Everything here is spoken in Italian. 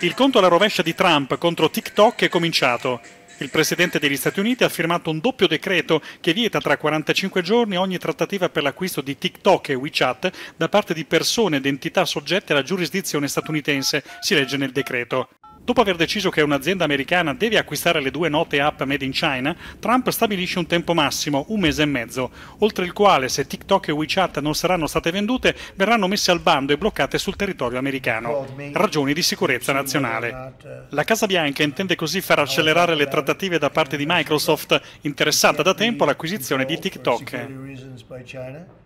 Il conto alla rovescia di Trump contro TikTok è cominciato. Il presidente degli Stati Uniti ha firmato un doppio decreto che vieta tra 45 giorni ogni trattativa per l'acquisto di TikTok e WeChat da parte di persone ed entità soggette alla giurisdizione statunitense, si legge nel decreto. Dopo aver deciso che un'azienda americana deve acquistare le due note app made in China, Trump stabilisce un tempo massimo, un mese e mezzo, oltre il quale se TikTok e WeChat non saranno state vendute, verranno messe al bando e bloccate sul territorio americano. Ragioni di sicurezza nazionale. La Casa Bianca intende così far accelerare le trattative da parte di Microsoft, interessata da tempo all'acquisizione di TikTok.